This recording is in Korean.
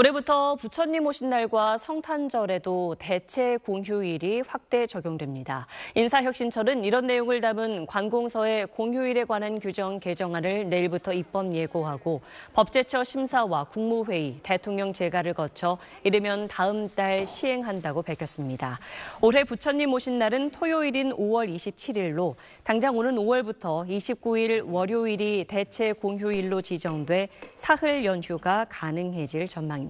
올해부터 부처님 오신 날과 성탄절에도 대체 공휴일이 확대 적용됩니다. 인사혁신처는 이런 내용을 담은 관공서의 공휴일에 관한 규정 개정안을 내일부터 입법 예고하고 법제처 심사와 국무회의, 대통령 재가를 거쳐 이르면 다음 달 시행한다고 밝혔습니다. 올해 부처님 오신 날은 토요일인 5월 27일로 당장 오는 5월부터 29일 월요일이 대체 공휴일로 지정돼 사흘 연휴가 가능해질 전망입니다.